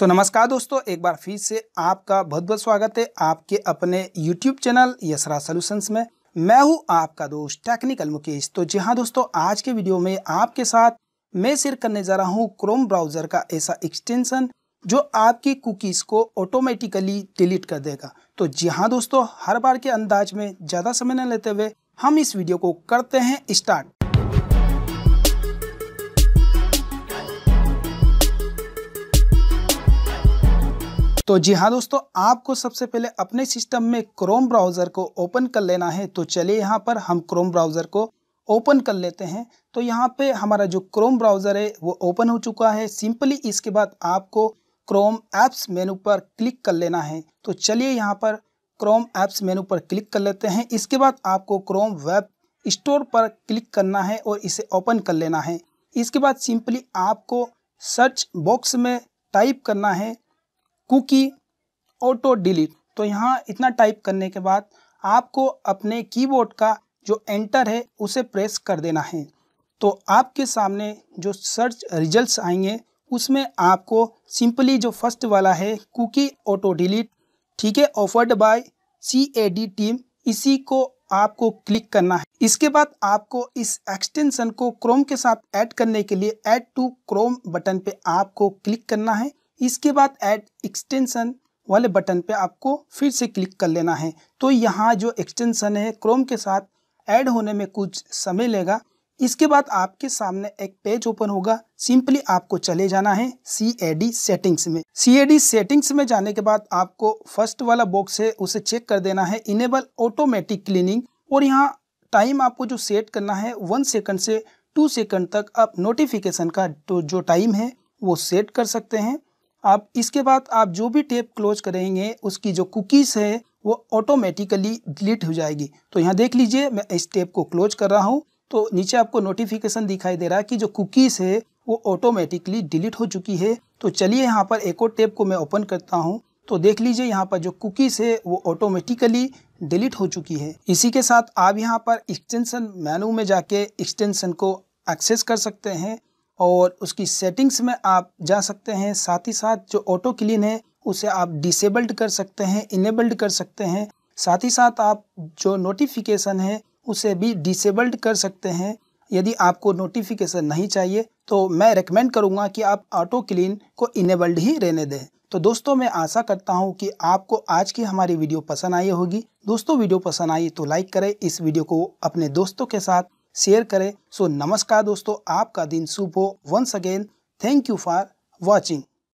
सो so, नमस्कार दोस्तों एक बार फिर से आपका बहुत बहुत स्वागत है आपके अपने YouTube चैनल यसरा सोल्यूशंस में मैं हूं आपका दोस्त टेक्निकल मुकेश तो जी हाँ दोस्तों आज के वीडियो में आपके साथ मैं शेयर करने जा रहा हूं क्रोम ब्राउजर का ऐसा एक्सटेंशन जो आपकी कुकीज़ को ऑटोमेटिकली डिलीट कर देगा तो जी हाँ दोस्तों हर बार के अंदाज में ज़्यादा समय न लेते हुए हम इस वीडियो को करते हैं स्टार्ट तो जी हाँ दोस्तों आपको सबसे पहले अपने सिस्टम में क्रोम ब्राउज़र को ओपन कर लेना है तो चलिए यहाँ पर हम क्रोम ब्राउज़र को ओपन कर लेते हैं तो यहाँ पे हमारा जो क्रोम ब्राउज़र है वो ओपन हो चुका है सिंपली इसके बाद आपको क्रोम ऐप्स मेनू पर क्लिक कर लेना है तो चलिए यहाँ पर क्रोम ऐप्स मेनू पर क्लिक कर लेते हैं इसके बाद आपको क्रोम वेब स्टोर पर क्लिक करना है और इसे ओपन कर लेना है इसके बाद सिंपली आपको सर्च बॉक्स में टाइप करना है कुकी ऑटो डिलीट तो यहाँ इतना टाइप करने के बाद आपको अपने कीबोर्ड का जो एंटर है उसे प्रेस कर देना है तो आपके सामने जो सर्च रिजल्ट्स आएंगे उसमें आपको सिंपली जो फर्स्ट वाला है कुकी ऑटो डिलीट ठीक है offered by C A D team इसी को आपको क्लिक करना है इसके बाद आपको इस एक्सटेंशन को क्रोम के साथ ऐड करने के लिए ऐड टू क्रोम बटन पे आपको क्लिक करना है इसके बाद ऐड एक्सटेंशन वाले बटन पे आपको फिर से क्लिक कर लेना है तो यहाँ जो एक्सटेंशन है क्रोम के साथ ऐड होने में कुछ समय लेगा इसके बाद आपके सामने एक पेज ओपन होगा सिंपली आपको चले जाना है सी ए डी सेटिंग्स में सी ए डी सेटिंग्स में जाने के बाद आपको फर्स्ट वाला बॉक्स है उसे चेक कर देना है इनेबल ऑटोमेटिक क्लीनिंग और यहाँ टाइम आपको जो सेट करना है वन सेकंड से टू सेकंड तक आप नोटिफिकेशन का तो जो टाइम है वो सेट कर सकते हैं आप इसके बाद आप जो भी टेप क्लोज करेंगे उसकी जो कुकीज़ है वो ऑटोमेटिकली डिलीट हो जाएगी तो यहाँ देख लीजिए मैं इस टेप को क्लोज कर रहा हूँ तो नीचे आपको नोटिफिकेशन दिखाई दे रहा है कि जो कुकीज़ है वो ऑटोमेटिकली डिलीट हो चुकी है तो चलिए यहाँ पर एक और टेप को मैं ओपन करता हूँ तो देख लीजिए यहाँ पर जो कुकीज़ है वो ऑटोमेटिकली डिलीट हो चुकी है इसी के साथ आप यहाँ पर एक्सटेंशन मेनू में जाके एक्सटेंशन को एक्सेस कर सकते हैं और उसकी सेटिंग्स में आप जा सकते हैं साथ ही साथ जो ऑटो क्लीन है उसे आप डिसेबल्ड कर सकते हैं इनेबल्ड कर सकते हैं साथ ही साथ आप जो नोटिफिकेशन है उसे भी डिसेबल्ड कर सकते हैं यदि आपको नोटिफिकेशन नहीं चाहिए तो मैं रिकमेंड करूँगा कि आप ऑटो क्लीन को इनेबल्ड ही रहने दें तो दोस्तों मैं आशा करता हूँ कि आपको आज की हमारी वीडियो पसंद आई होगी दोस्तों वीडियो पसंद आई तो लाइक करें इस वीडियो को अपने दोस्तों के साथ शेयर करें सो नमस्कार दोस्तों आपका दिन शुभ हो once again thank you for watching